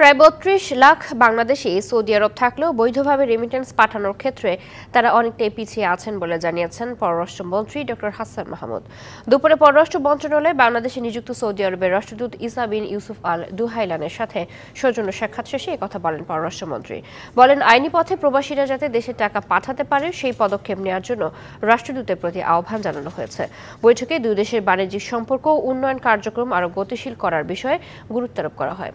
প্রায় বত্রিশ লাখ বাংলাদেশি সৌদি আরব থাকলেও বৈধভাবে রেমিটেন্স পাঠানোর ক্ষেত্রে তারা অনেকটাই পিছিয়ে আছেন বলে জানিয়েছেন পররাষ্ট্রমন্ত্রী ড হাসান মাহমুদ দুপুরে পররাষ্ট্র মন্ত্রণালয়ে বাংলাদেশে নিযুক্ত সৌদি আরবের রাষ্ট্রদূত ইসা বিন ইউসুফ আল দুহাইলানের সাথে সৌজন্য সাক্ষাৎ শেষে কথা বলেন পররাষ্ট্রমন্ত্রী বলেন আইনি পথে প্রবাসীরা যাতে দেশে টাকা পাঠাতে পারে সেই পদক্ষেপ নেওয়ার জন্য রাষ্ট্রদূতের প্রতি আহ্বান জানানো হয়েছে বৈঠকে দুই দেশের বাণিজ্যিক সম্পর্ক ও উন্নয়ন কার্যক্রম আরও গতিশীল করার বিষয়ে গুরুত্বারোপ করা হয়